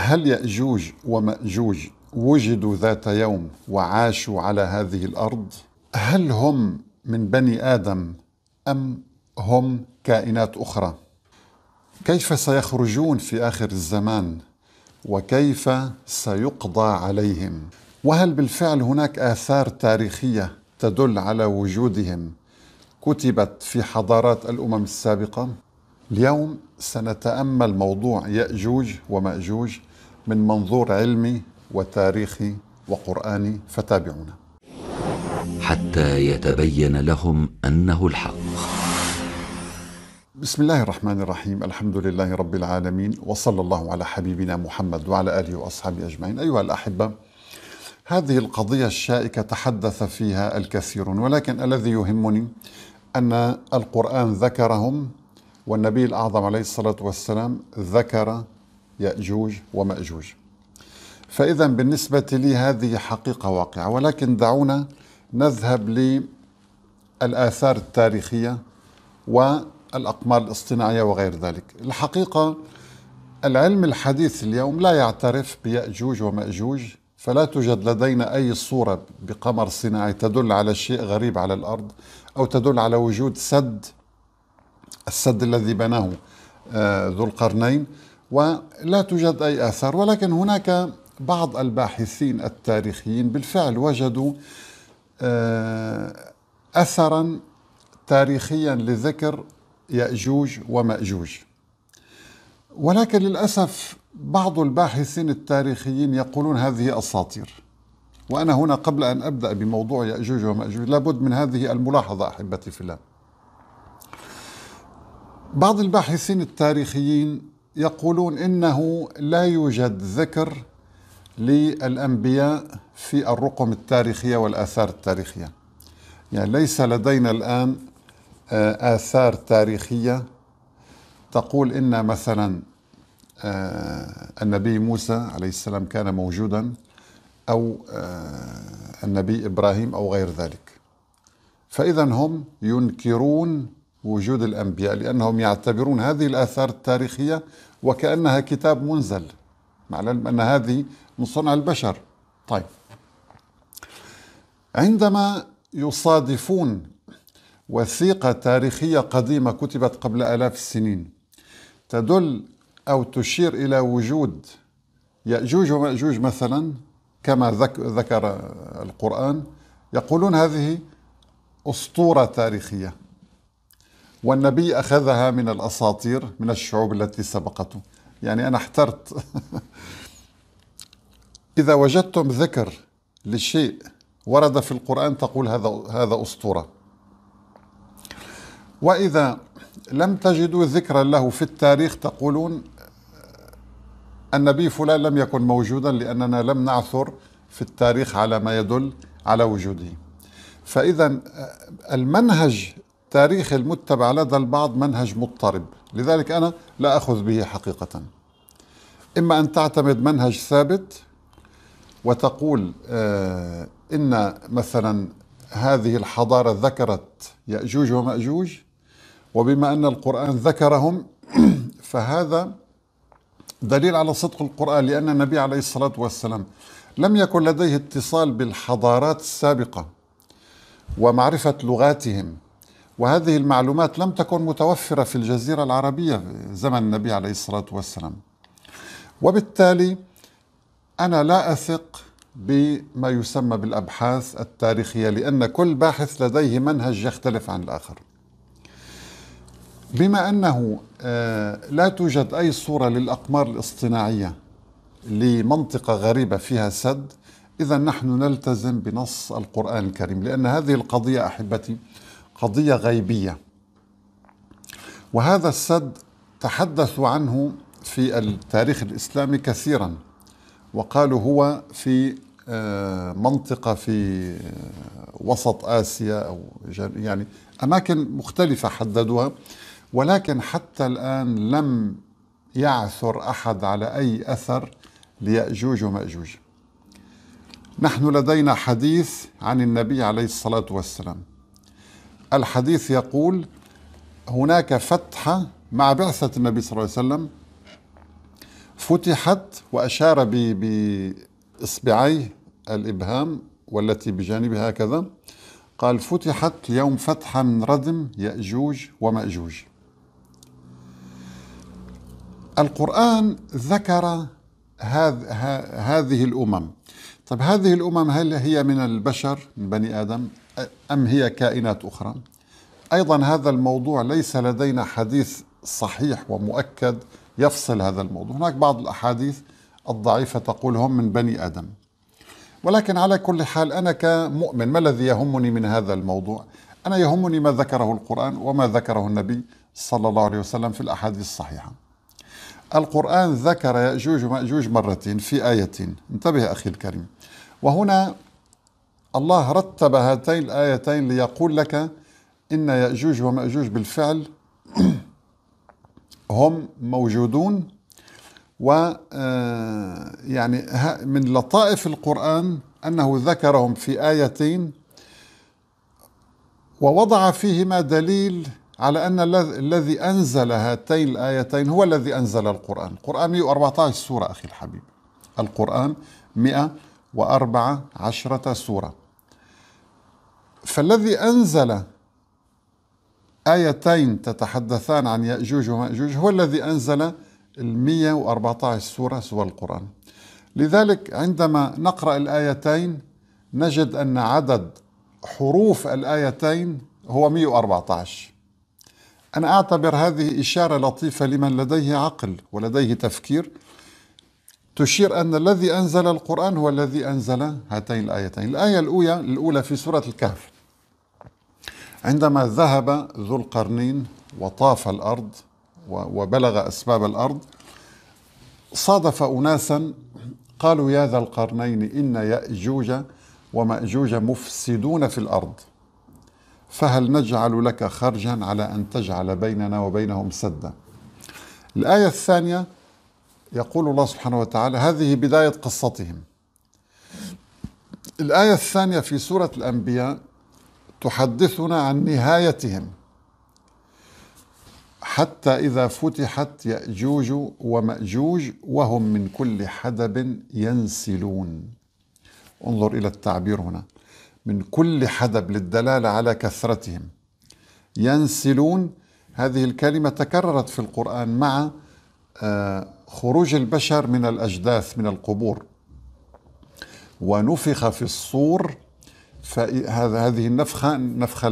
هل يأجوج ومأجوج وجدوا ذات يوم وعاشوا على هذه الأرض؟ هل هم من بني آدم أم هم كائنات أخرى؟ كيف سيخرجون في آخر الزمان؟ وكيف سيقضى عليهم؟ وهل بالفعل هناك آثار تاريخية تدل على وجودهم كتبت في حضارات الأمم السابقة؟ اليوم سنتأمل موضوع يأجوج ومأجوج من منظور علمي وتاريخي وقرآني فتابعونا حتى يتبين لهم أنه الحق بسم الله الرحمن الرحيم الحمد لله رب العالمين وصلى الله على حبيبنا محمد وعلى آله وأصحابه أجمعين أيها الأحبة هذه القضية الشائكة تحدث فيها الكثير ولكن الذي يهمني أن القرآن ذكرهم والنبي الأعظم عليه الصلاة والسلام ذكر يأجوج ومأجوج فإذا بالنسبة لي هذه حقيقة واقعة ولكن دعونا نذهب للآثار التاريخية والأقمار الاصطناعية وغير ذلك الحقيقة العلم الحديث اليوم لا يعترف بيأجوج ومأجوج فلا توجد لدينا أي صورة بقمر صناعي تدل على شيء غريب على الأرض أو تدل على وجود سد السد الذي بناه آه، ذو القرنين ولا توجد أي آثار ولكن هناك بعض الباحثين التاريخيين بالفعل وجدوا آه، أثرا تاريخيا لذكر يأجوج ومأجوج ولكن للأسف بعض الباحثين التاريخيين يقولون هذه أساطير وأنا هنا قبل أن أبدأ بموضوع يأجوج ومأجوج لابد من هذه الملاحظة أحبتي في الله بعض الباحثين التاريخيين يقولون انه لا يوجد ذكر للانبياء في الرقم التاريخيه والاثار التاريخيه. يعني ليس لدينا الان آه، اثار تاريخيه تقول ان مثلا آه، النبي موسى عليه السلام كان موجودا او آه، النبي ابراهيم او غير ذلك. فاذا هم ينكرون وجود الأنبياء لأنهم يعتبرون هذه الآثار التاريخية وكأنها كتاب منزل مع العلم أن هذه من صنع البشر طيب عندما يصادفون وثيقة تاريخية قديمة كتبت قبل آلاف السنين تدل أو تشير إلى وجود يأجوج ومأجوج مثلا كما ذكر القرآن يقولون هذه أسطورة تاريخية والنبي أخذها من الأساطير من الشعوب التي سبقته يعني أنا احترت إذا وجدتم ذكر لشيء ورد في القرآن تقول هذا هذا أسطورة وإذا لم تجدوا ذكرا له في التاريخ تقولون النبي فلان لم يكن موجودا لأننا لم نعثر في التاريخ على ما يدل على وجوده فإذا المنهج تاريخ المتبع لدى البعض منهج مضطرب لذلك أنا لا أخذ به حقيقة إما أن تعتمد منهج ثابت وتقول آه، إن مثلا هذه الحضارة ذكرت يأجوج ومأجوج وبما أن القرآن ذكرهم فهذا دليل على صدق القرآن لأن النبي عليه الصلاة والسلام لم يكن لديه اتصال بالحضارات السابقة ومعرفة لغاتهم وهذه المعلومات لم تكن متوفرة في الجزيرة العربية في زمن النبي عليه الصلاة والسلام وبالتالي أنا لا أثق بما يسمى بالأبحاث التاريخية لأن كل باحث لديه منهج يختلف عن الآخر بما أنه آه، لا توجد أي صورة للأقمار الاصطناعية لمنطقة غريبة فيها سد إذا نحن نلتزم بنص القرآن الكريم لأن هذه القضية أحبتي قضية غيبية وهذا السد تحدثوا عنه في التاريخ الإسلامي كثيرا وقالوا هو في آه، منطقة في آه، وسط آسيا أو يعني أماكن مختلفة حددوها ولكن حتى الآن لم يعثر أحد على أي أثر ليأجوج ومأجوج نحن لدينا حديث عن النبي عليه الصلاة والسلام الحديث يقول هناك فتحة مع بعثة النبي صلى الله عليه وسلم فتحت وأشار بإصبعيه الإبهام والتي بجانبها هكذا قال فتحت يوم فتحة من ردم يأجوج ومأجوج القرآن ذكر هذ هذه الأمم طب هذه الأمم هل هي من البشر من بني آدم أم هي كائنات أخرى أيضا هذا الموضوع ليس لدينا حديث صحيح ومؤكد يفصل هذا الموضوع هناك بعض الأحاديث الضعيفة تقول هم من بني آدم ولكن على كل حال أنا كمؤمن ما الذي يهمني من هذا الموضوع أنا يهمني ما ذكره القرآن وما ذكره النبي صلى الله عليه وسلم في الأحاديث الصحيحة القرآن ذكر يأجوج ومأجوج مرتين في آيتين انتبه أخي الكريم وهنا الله رتب هاتين الآيتين ليقول لك إن يأجوج ومأجوج بالفعل هم موجودون و آه، يعني من لطائف القرآن أنه ذكرهم في آيتين ووضع فيهما دليل على أن الذي أنزل هاتين الآيتين هو الذي أنزل القرآن القرآن 114 سورة أخي الحبيب القرآن 114 سورة فالذي أنزل آيتين تتحدثان عن يأجوج ومأجوج هو الذي أنزل المية وأربعة سورة سوى القرآن لذلك عندما نقرأ الآيتين نجد أن عدد حروف الآيتين هو 114 أنا أعتبر هذه إشارة لطيفة لمن لديه عقل ولديه تفكير تشير أن الذي أنزل القرآن هو الذي أنزل هاتين الآيتين الآية الأولى, الأولى في سورة الكهف عندما ذهب ذو القرنين وطاف الارض وبلغ اسباب الارض صادف اناسا قالوا يا ذا القرنين ان ياجوج وماجوج مفسدون في الارض فهل نجعل لك خرجا على ان تجعل بيننا وبينهم سدا الايه الثانيه يقول الله سبحانه وتعالى هذه بدايه قصتهم الايه الثانيه في سوره الانبياء تحدثنا عن نهايتهم حتى إذا فتحت يأجوج ومأجوج وهم من كل حدب ينسلون انظر إلى التعبير هنا من كل حدب للدلالة على كثرتهم ينسلون هذه الكلمة تكررت في القرآن مع آه، خروج البشر من الأجداث من القبور ونفخ في الصور فهذا هذه النفخة نفخة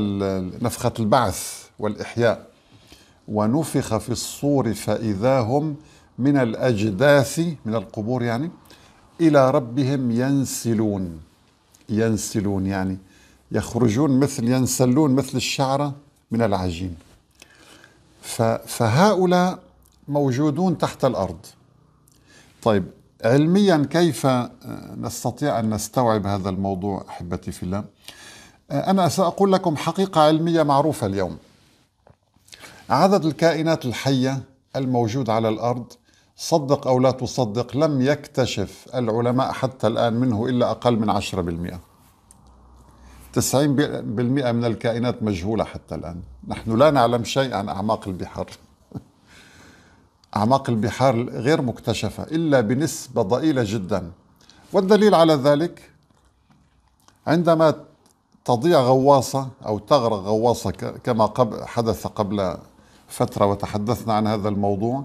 نفخة البعث والإحياء ونفخ في الصور فإذا هم من الأجداث من القبور يعني إلى ربهم ينسلون ينسلون يعني يخرجون مثل ينسلون مثل الشعرة من العجين فهؤلاء موجودون تحت الأرض طيب علميا كيف آه، نستطيع أن نستوعب هذا الموضوع أحبتي في الله أنا سأقول لكم حقيقة علمية معروفة اليوم عدد الكائنات الحية الموجود على الأرض صدق أو لا تصدق لم يكتشف العلماء حتى الآن منه إلا أقل من 10% 90% من الكائنات مجهولة حتى الآن نحن لا نعلم شيء عن أعماق البحار أعماق البحار غير مكتشفة إلا بنسبة ضئيلة جدا والدليل على ذلك عندما تضيع غواصة أو تغرق غواصة كما قبل حدث قبل فترة وتحدثنا عن هذا الموضوع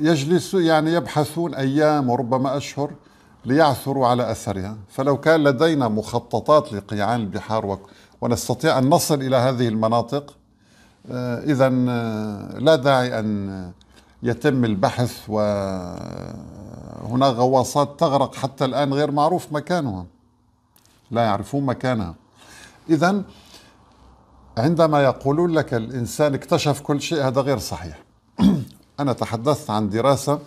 يجلس يعني يبحثون أيام وربما أشهر ليعثروا على أثرها فلو كان لدينا مخططات لقيعان البحار ونستطيع أن نصل إلى هذه المناطق آه، إذا آه، لا داعي أن يتم البحث وهناك غواصات تغرق حتى الآن غير معروف مكانها لا يعرفون مكانها إذا عندما يقولون لك الإنسان اكتشف كل شيء هذا غير صحيح أنا تحدثت عن دراسة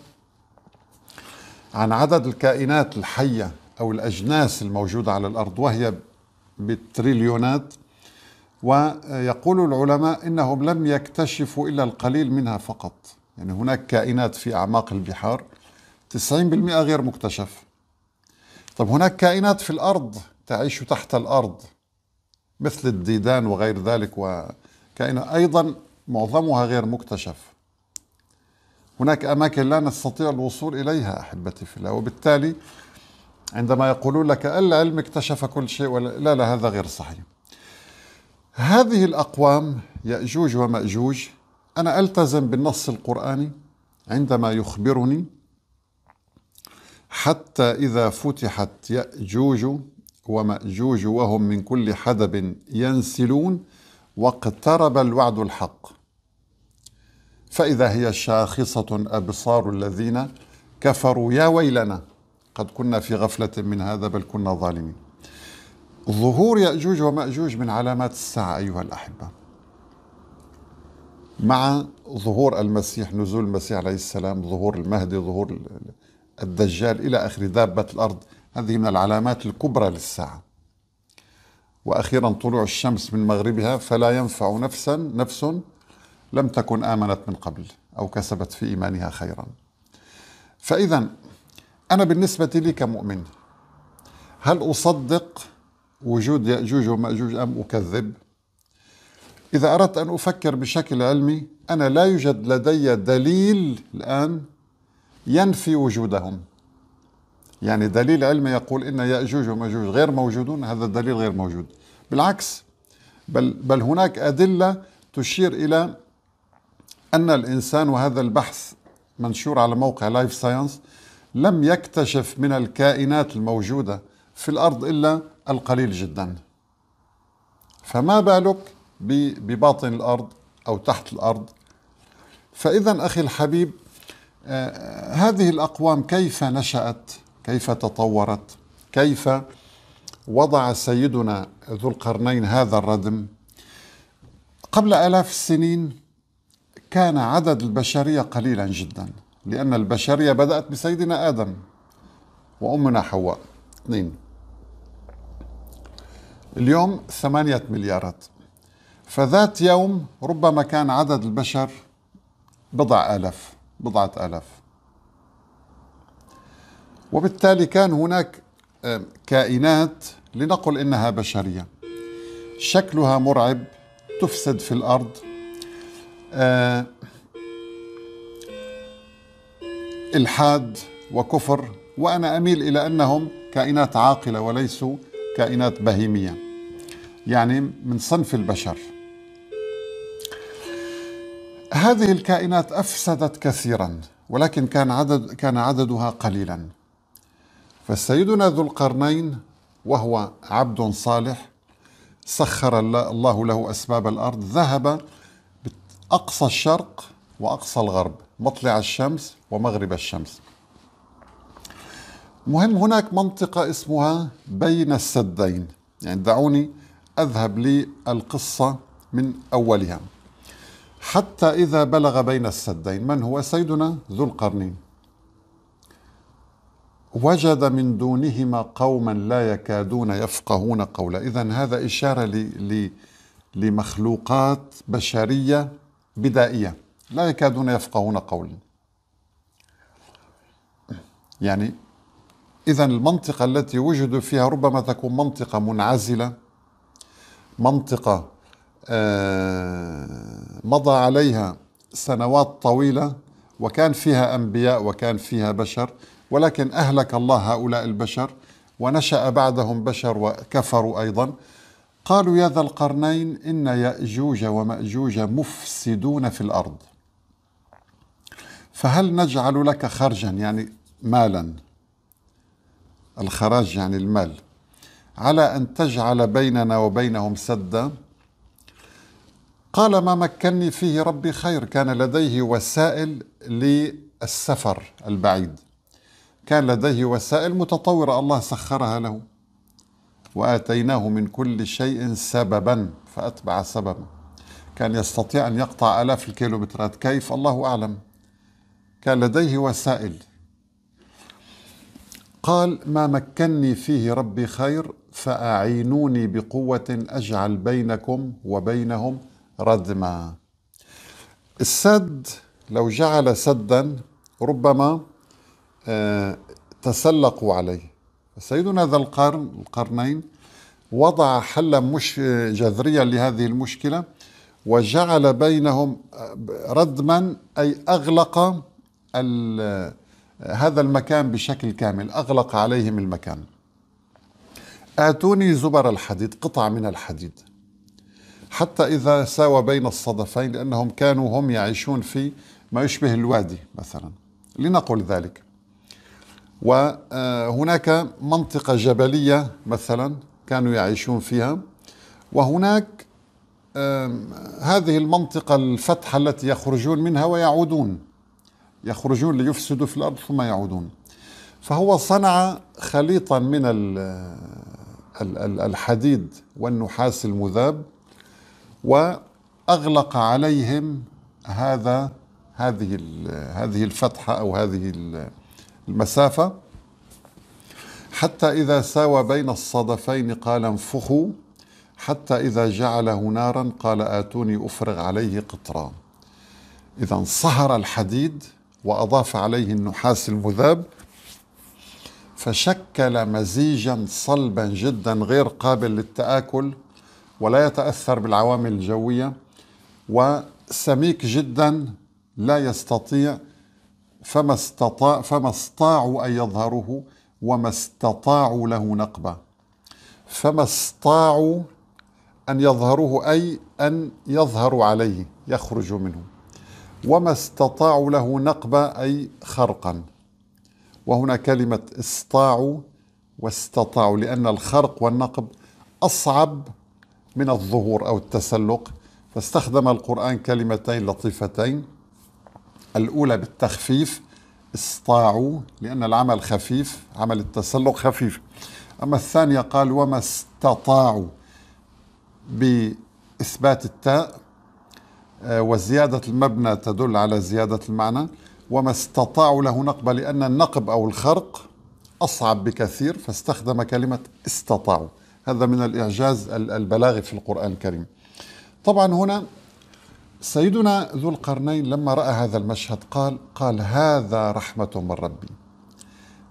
عن عدد الكائنات الحية أو الأجناس الموجودة على الأرض وهي بالتريليونات ويقول العلماء إنهم لم يكتشفوا إلا القليل منها فقط يعني هناك كائنات في أعماق البحار 90% غير مكتشف طب هناك كائنات في الأرض تعيش تحت الأرض مثل الديدان وغير ذلك وكائنة أيضا معظمها غير مكتشف هناك أماكن لا نستطيع الوصول إليها أحبتي في الله وبالتالي عندما يقولون لك العلم اكتشف كل شيء ولا لا, لا هذا غير صحيح هذه الأقوام يأجوج ومأجوج أنا ألتزم بالنص القرآني عندما يخبرني حتى إذا فتحت يأجوج ومأجوج وهم من كل حدب ينسلون واقترب الوعد الحق فإذا هي شاخصة أبصار الذين كفروا يا ويلنا قد كنا في غفلة من هذا بل كنا ظالمين ظهور يأجوج ومأجوج من علامات الساعة أيها الأحبة مع ظهور المسيح نزول المسيح عليه السلام ظهور المهدي ظهور الدجال إلى آخر دابة الأرض هذه من العلامات الكبرى للساعة وأخيرا طلوع الشمس من مغربها فلا ينفع نفسا نفس لم تكن آمنت من قبل أو كسبت في إيمانها خيرا فإذا أنا بالنسبة لي كمؤمن هل أصدق وجود يأجوج ومأجوج أم أكذب؟ إذا أردت أن أفكر بشكل علمي أنا لا يوجد لدي دليل الآن ينفي وجودهم يعني دليل علمي يقول إن يأجوج ومأجوج غير موجودون هذا الدليل غير موجود بالعكس بل, بل هناك أدلة تشير إلى أن الإنسان وهذا البحث منشور على موقع لايف ساينس لم يكتشف من الكائنات الموجودة في الأرض إلا القليل جدا فما بالك بباطن الارض او تحت الارض فاذا اخي الحبيب آه، هذه الاقوام كيف نشات كيف تطورت كيف وضع سيدنا ذو القرنين هذا الردم قبل الاف السنين كان عدد البشريه قليلا جدا لان البشريه بدات بسيدنا ادم وامنا حواء اثنين اليوم ثمانيه مليارات فذات يوم ربما كان عدد البشر بضع آلاف بضعة آلاف وبالتالي كان هناك كائنات لنقل إنها بشرية شكلها مرعب تفسد في الأرض آه، إلحاد وكفر وأنا أميل إلى أنهم كائنات عاقلة وليسوا كائنات بهيمية يعني من صنف البشر هذه الكائنات أفسدت كثيرا ولكن كان عدد كان عددها قليلا فسيدنا ذو القرنين وهو عبد صالح سخر الله له أسباب الأرض ذهب أقصى الشرق وأقصى الغرب مطلع الشمس ومغرب الشمس مهم هناك منطقة اسمها بين السدين يعني دعوني أذهب للقصة من أولها حتى إذا بلغ بين السدين من هو سيدنا ذو القرنين وجد من دونهما قوما لا يكادون يفقهون قولا إذا هذا إشارة لمخلوقات بشرية بدائية لا يكادون يفقهون قولا يعني إذا المنطقة التي وجدوا فيها ربما تكون منطقة منعزلة منطقة آه، مضى عليها سنوات طويلة وكان فيها أنبياء وكان فيها بشر ولكن أهلك الله هؤلاء البشر ونشأ بعدهم بشر وكفروا أيضا قالوا يا ذا القرنين إن يأجوج ومأجوج مفسدون في الأرض فهل نجعل لك خرجا يعني مالا الخراج يعني المال على أن تجعل بيننا وبينهم سدا قال ما مكني فيه ربي خير كان لديه وسائل للسفر البعيد كان لديه وسائل متطورة الله سخرها له وآتيناه من كل شيء سببا فأتبع سببا كان يستطيع أن يقطع آلاف الكيلومترات كيف الله أعلم كان لديه وسائل قال ما مكني فيه ربي خير فأعينوني بقوة أجعل بينكم وبينهم ردما السد لو جعل سدا ربما آه، تسلقوا عليه سيدنا ذا القرن القرنين وضع حلا مش جذريا لهذه المشكله وجعل بينهم آه، ردما اي اغلق هذا المكان بشكل كامل اغلق عليهم المكان اتوني زبر الحديد قطع من الحديد حتى إذا ساوى بين الصدفين لأنهم كانوا هم يعيشون في ما يشبه الوادي مثلا لنقل ذلك وهناك منطقة جبلية مثلا كانوا يعيشون فيها وهناك هذه المنطقة الفتحة التي يخرجون منها ويعودون يخرجون ليفسدوا في الأرض ثم يعودون فهو صنع خليطا من الحديد والنحاس المذاب واغلق عليهم هذا هذه هذه الفتحه او هذه المسافه حتى اذا ساوى بين الصدفين قال انفخوا حتى اذا جعله نارا قال اتوني افرغ عليه قطرا اذا صهر الحديد واضاف عليه النحاس المذاب فشكل مزيجا صلبا جدا غير قابل للتآكل ولا يتأثر بالعوامل الجوية وسميك جدا لا يستطيع فما استطاع فما استطاعوا أن يظهروه وما استطاعوا له نقبة فما استطاعوا أن يظهروه أي أن يظهروا عليه يخرجوا منه وما استطاعوا له نقبة أي خرقا وهنا كلمة استطاعوا واستطاعوا لأن الخرق والنقب أصعب من الظهور أو التسلق فاستخدم القرآن كلمتين لطيفتين الأولى بالتخفيف استطاعوا لأن العمل خفيف عمل التسلق خفيف أما الثانية قال وما استطاعوا بإثبات التاء آه، وزيادة المبنى تدل على زيادة المعنى وما استطاعوا له نقبة لأن النقب أو الخرق أصعب بكثير فاستخدم كلمة استطاعوا هذا من الإعجاز البلاغي في القرآن الكريم طبعا هنا سيدنا ذو القرنين لما رأى هذا المشهد قال قال هذا رحمة من ربي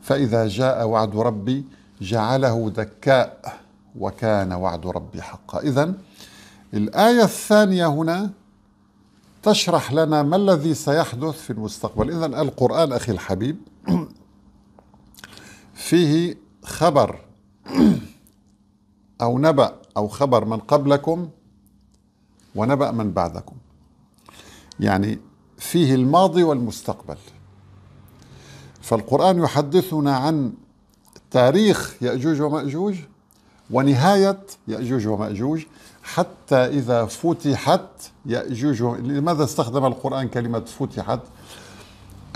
فإذا جاء وعد ربي جعله دكاء وكان وعد ربي حقا إذا الآية الثانية هنا تشرح لنا ما الذي سيحدث في المستقبل إذا القرآن أخي الحبيب فيه خبر أو نبأ أو خبر من قبلكم ونبأ من بعدكم يعني فيه الماضي والمستقبل فالقرآن يحدثنا عن تاريخ يأجوج ومأجوج ونهاية يأجوج ومأجوج حتى إذا فتحت يأجوج لماذا استخدم القرآن كلمة فتحت؟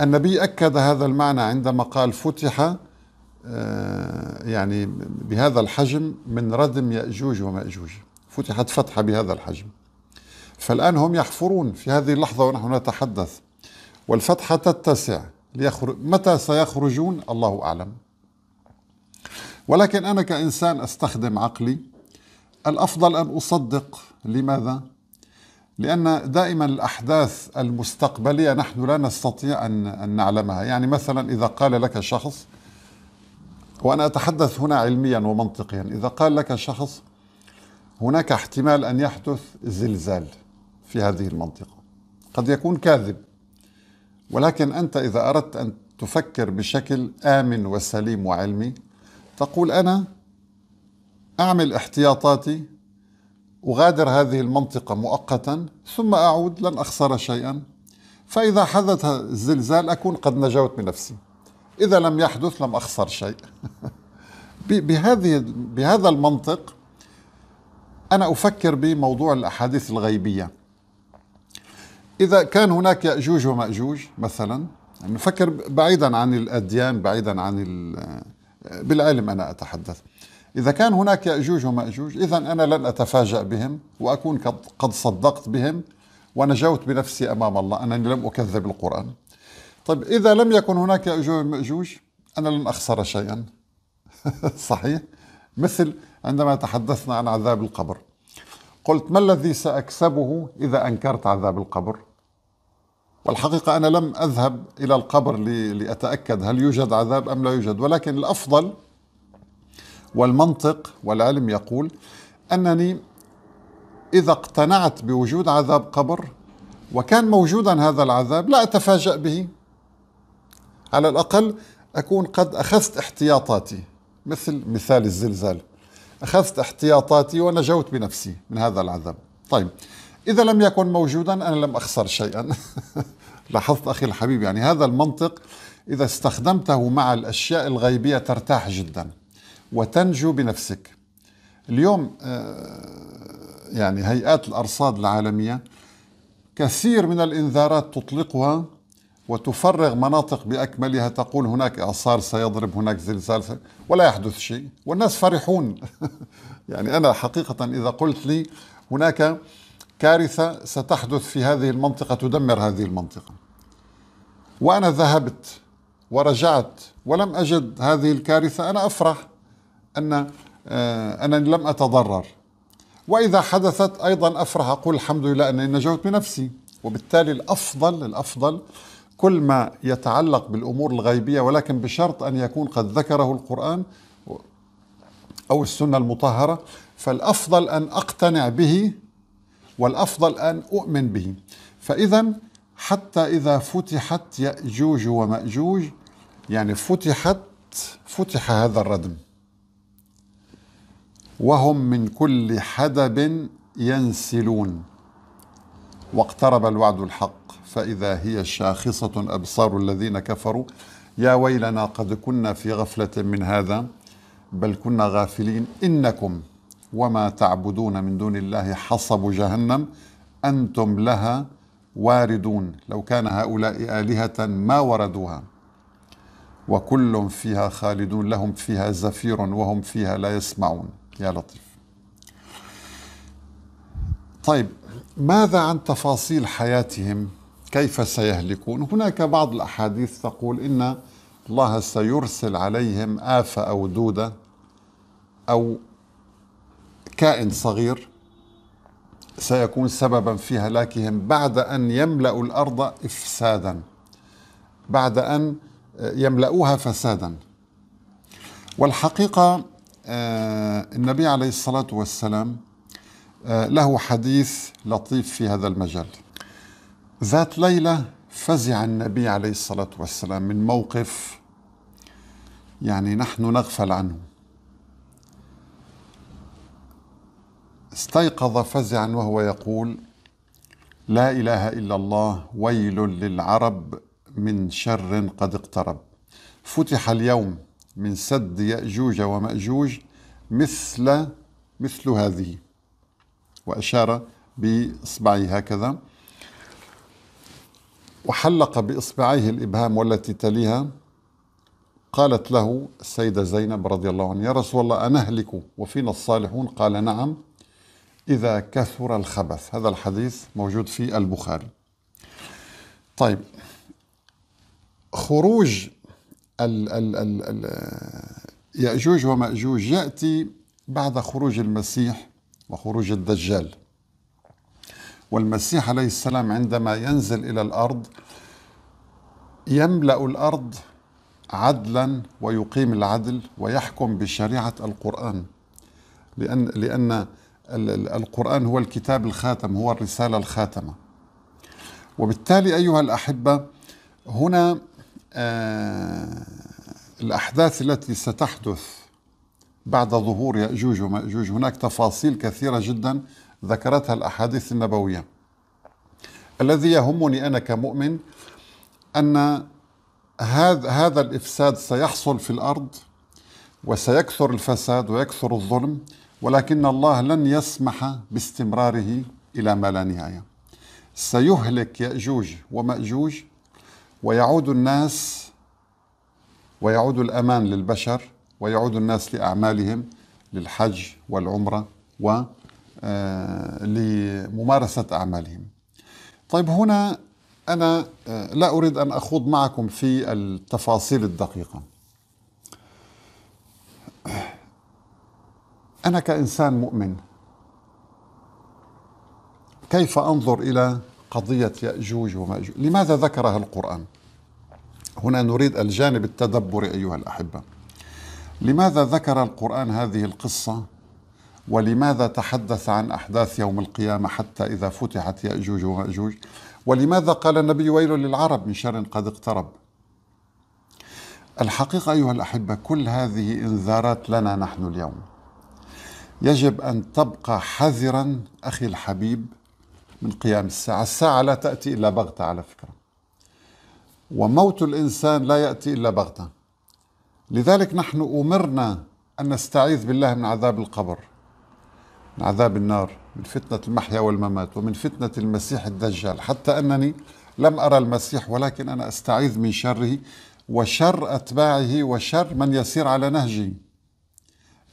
النبي أكد هذا المعنى عندما قال فتح آه، يعني بهذا الحجم من ردم يأجوج ومأجوج فتحت فتحة بهذا الحجم فالآن هم يحفرون في هذه اللحظة ونحن نتحدث والفتحة تتسع ليخرج متى سيخرجون الله أعلم ولكن أنا كإنسان أستخدم عقلي الأفضل أن أصدق لماذا؟ لأن دائما الأحداث المستقبلية نحن لا نستطيع أن نعلمها يعني مثلا إذا قال لك شخص وأنا أتحدث هنا علميا ومنطقيا إذا قال لك شخص هناك احتمال أن يحدث زلزال في هذه المنطقة قد يكون كاذب ولكن أنت إذا أردت أن تفكر بشكل آمن وسليم وعلمي تقول أنا أعمل احتياطاتي أغادر هذه المنطقة مؤقتا ثم أعود لن أخسر شيئا فإذا حدث الزلزال أكون قد نجوت بنفسي إذا لم يحدث لم أخسر شيء بهذه بهذا المنطق أنا أفكر بموضوع الأحاديث الغيبية إذا كان هناك يأجوج ومأجوج مثلا نفكر بعيدا عن الأديان بعيدا عن بالعلم أنا أتحدث إذا كان هناك يأجوج ومأجوج إذا أنا لن أتفاجأ بهم وأكون قد صدقت بهم ونجوت بنفسي أمام الله أنني لم أكذب القرآن طيب إذا لم يكن هناك يأجوج مأجوج أنا لن أخسر شيئا صحيح مثل عندما تحدثنا عن عذاب القبر قلت ما الذي سأكسبه إذا أنكرت عذاب القبر والحقيقة أنا لم أذهب إلى القبر لأتأكد هل يوجد عذاب أم لا يوجد ولكن الأفضل والمنطق والعلم يقول أنني إذا اقتنعت بوجود عذاب قبر وكان موجودا هذا العذاب لا أتفاجأ به على الأقل أكون قد أخذت احتياطاتي مثل مثال الزلزال أخذت احتياطاتي ونجوت بنفسي من هذا العذاب طيب إذا لم يكن موجودا أنا لم أخسر شيئا لاحظت أخي الحبيب يعني هذا المنطق إذا استخدمته مع الأشياء الغيبية ترتاح جدا وتنجو بنفسك اليوم آه، يعني هيئات الأرصاد العالمية كثير من الإنذارات تطلقها وتفرغ مناطق باكملها تقول هناك اعصار سيضرب هناك زلزال ولا يحدث شيء والناس فرحون يعني انا حقيقه اذا قلت لي هناك كارثه ستحدث في هذه المنطقه تدمر هذه المنطقه وانا ذهبت ورجعت ولم اجد هذه الكارثه انا افرح ان آه، انا لم اتضرر واذا حدثت ايضا افرح اقول الحمد لله أنني نجوت بنفسي وبالتالي الافضل الافضل كل ما يتعلق بالامور الغيبيه ولكن بشرط ان يكون قد ذكره القران او السنه المطهره فالافضل ان اقتنع به والافضل ان اؤمن به فاذا حتى اذا فتحت ياجوج وماجوج يعني فتحت فتح هذا الردم وهم من كل حدب ينسلون واقترب الوعد الحق فإذا هي شاخصة أبصار الذين كفروا يا ويلنا قد كنا في غفلة من هذا بل كنا غافلين إنكم وما تعبدون من دون الله حصب جهنم أنتم لها واردون لو كان هؤلاء آلهة ما وردوها وكل فيها خالدون لهم فيها زفير وهم فيها لا يسمعون يا لطيف طيب ماذا عن تفاصيل حياتهم كيف سيهلكون هناك بعض الأحاديث تقول إن الله سيرسل عليهم آفة أو دودة أو كائن صغير سيكون سببا في هلاكهم بعد أن يملأوا الأرض إفسادا بعد أن يملأوها فسادا والحقيقة آه، النبي عليه الصلاة والسلام آه، له حديث لطيف في هذا المجال ذات ليلة فزع النبي عليه الصلاة والسلام من موقف يعني نحن نغفل عنه استيقظ فزعا وهو يقول لا إله إلا الله ويل للعرب من شر قد اقترب فتح اليوم من سد يأجوج ومأجوج مثل مثل هذه وأشار بإصبعه هكذا وحلق باصبعيه الابهام والتي تليها قالت له السيده زينب رضي الله عنها يا رسول الله انهلك وفينا الصالحون قال نعم اذا كثر الخبث هذا الحديث موجود في البخاري طيب خروج ال ال ال ال ياجوج وماجوج ياتي بعد خروج المسيح وخروج الدجال والمسيح عليه السلام عندما ينزل إلى الأرض يملأ الأرض عدلا ويقيم العدل ويحكم بشريعة القرآن لأن لأن القرآن هو الكتاب الخاتم هو الرسالة الخاتمة وبالتالي أيها الأحبة هنا آه الأحداث التي ستحدث بعد ظهور يأجوج ومأجوج هناك تفاصيل كثيرة جدا ذكرتها الأحاديث النبوية الذي يهمني أنا كمؤمن أن هذا هذا الإفساد سيحصل في الأرض وسيكثر الفساد ويكثر الظلم ولكن الله لن يسمح باستمراره إلى ما لا نهاية سيهلك يأجوج ومأجوج ويعود الناس ويعود الأمان للبشر ويعود الناس لأعمالهم للحج والعمرة و آه، لممارسة أعمالهم طيب هنا أنا آه، لا أريد أن أخوض معكم في التفاصيل الدقيقة أنا كإنسان مؤمن كيف أنظر إلى قضية يأجوج ومأجوج لماذا ذكرها القرآن هنا نريد الجانب التدبري أيها الأحبة لماذا ذكر القرآن هذه القصة ولماذا تحدث عن أحداث يوم القيامة حتى إذا فتحت يأجوج ومأجوج ولماذا قال النبي ويل للعرب من شر قد اقترب الحقيقة أيها الأحبة كل هذه إنذارات لنا نحن اليوم يجب أن تبقى حذرا أخي الحبيب من قيام الساعة الساعة لا تأتي إلا بغتة على فكرة وموت الإنسان لا يأتي إلا بغتة لذلك نحن أمرنا أن نستعيذ بالله من عذاب القبر من عذاب النار من فتنة المحيا والممات ومن فتنة المسيح الدجال حتى أنني لم أرى المسيح ولكن أنا أستعيذ من شره وشر أتباعه وشر من يسير على نهجه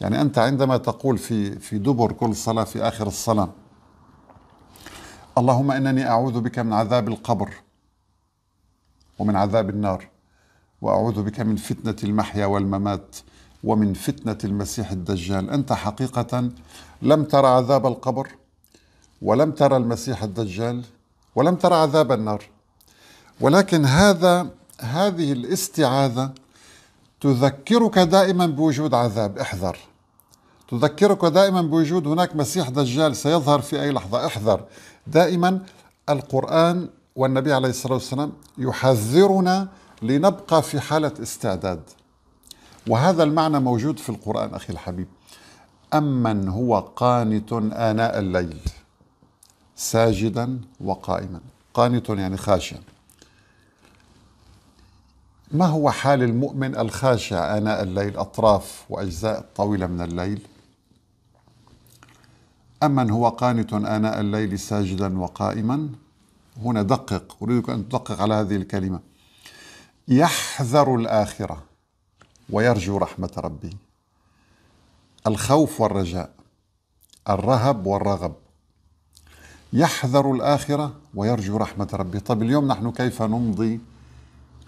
يعني أنت عندما تقول في في دبر كل صلاة في آخر الصلاة اللهم إنني أعوذ بك من عذاب القبر ومن عذاب النار وأعوذ بك من فتنة المحيا والممات ومن فتنة المسيح الدجال أنت حقيقة لم ترى عذاب القبر ولم ترى المسيح الدجال ولم ترى عذاب النار ولكن هذا هذه الاستعاذة تذكرك دائما بوجود عذاب احذر تذكرك دائما بوجود هناك مسيح دجال سيظهر في أي لحظة احذر دائما القرآن والنبي عليه الصلاة والسلام يحذرنا لنبقى في حالة استعداد وهذا المعنى موجود في القرآن أخي الحبيب أمن هو قانت آناء الليل ساجدا وقائما قانت يعني خاشع ما هو حال المؤمن الخاشع آناء الليل أطراف وأجزاء طويلة من الليل أمن هو قانت آناء الليل ساجدا وقائما هنا دقق أريدك أن تدقق على هذه الكلمة يحذر الآخرة ويرجو رحمة ربه الخوف والرجاء الرهب والرغب يحذر الآخرة ويرجو رحمة ربه طيب اليوم نحن كيف نمضي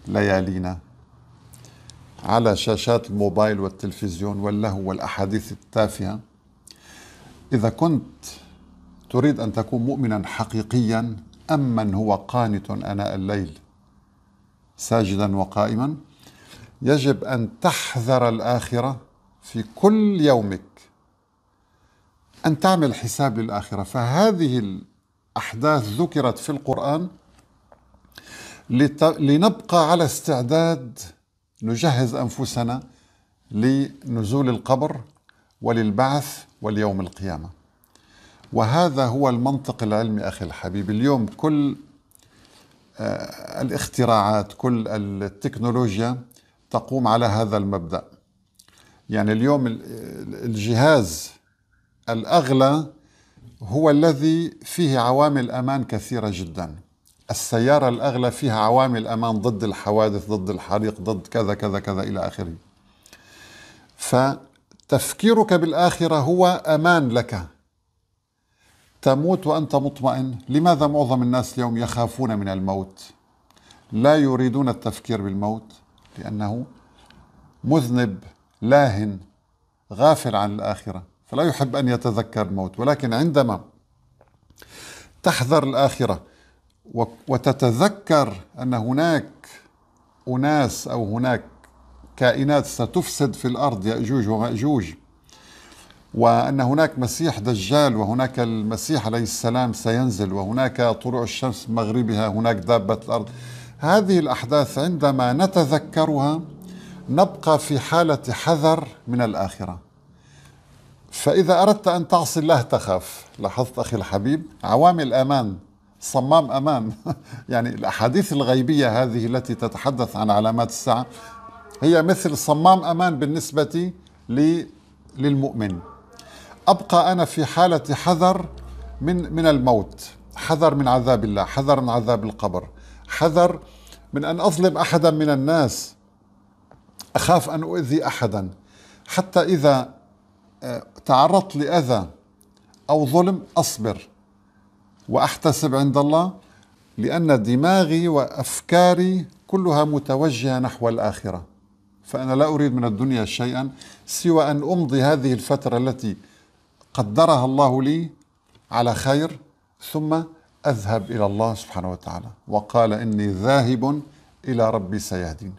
ليالينا على شاشات الموبايل والتلفزيون واللهو والأحاديث التافهة إذا كنت تريد أن تكون مؤمنا حقيقيا أمن هو قانت أناء الليل ساجدا وقائما يجب ان تحذر الاخره في كل يومك ان تعمل حساب للاخره فهذه الاحداث ذكرت في القران لنبقى على استعداد نجهز انفسنا لنزول القبر وللبعث وليوم القيامه وهذا هو المنطق العلمي اخي الحبيب اليوم كل آه، الاختراعات كل التكنولوجيا تقوم على هذا المبدأ يعني اليوم الجهاز الأغلى هو الذي فيه عوامل أمان كثيرة جدا السيارة الأغلى فيها عوامل أمان ضد الحوادث ضد الحريق ضد كذا كذا كذا إلى آخره فتفكيرك بالآخرة هو أمان لك تموت وأنت مطمئن لماذا معظم الناس اليوم يخافون من الموت لا يريدون التفكير بالموت لأنه مذنب لاهن غافل عن الآخرة فلا يحب أن يتذكر الموت ولكن عندما تحذر الآخرة وتتذكر أن هناك أناس أو هناك كائنات ستفسد في الأرض يأجوج ومأجوج وأن هناك مسيح دجال وهناك المسيح عليه السلام سينزل وهناك طلوع الشمس مغربها هناك دابة الأرض هذه الأحداث عندما نتذكرها نبقى في حالة حذر من الآخرة فإذا أردت أن تعصي الله تخاف لاحظت أخي الحبيب عوامل أمان صمام أمان يعني الأحاديث الغيبية هذه التي تتحدث عن علامات الساعة هي مثل صمام أمان بالنسبة للمؤمن أبقى أنا في حالة حذر من من الموت حذر من عذاب الله حذر من عذاب القبر حذر من أن أظلم أحدا من الناس أخاف أن أؤذي أحدا حتى إذا آه، تعرضت لأذى أو ظلم أصبر وأحتسب عند الله لأن دماغي وأفكاري كلها متوجهة نحو الآخرة فأنا لا أريد من الدنيا شيئا سوى أن أمضي هذه الفترة التي قدرها الله لي على خير ثم أذهب إلى الله سبحانه وتعالى وقال إني ذاهب إلى ربي سيهدين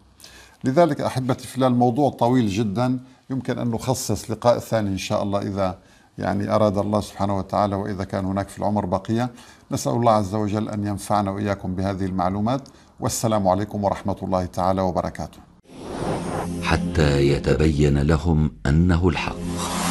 لذلك أحبتي فلان موضوع طويل جدا يمكن أن نخصص لقاء ثاني إن شاء الله إذا يعني أراد الله سبحانه وتعالى وإذا كان هناك في العمر بقية نسأل الله عز وجل أن ينفعنا وإياكم بهذه المعلومات والسلام عليكم ورحمة الله تعالى وبركاته حتى يتبين لهم أنه الحق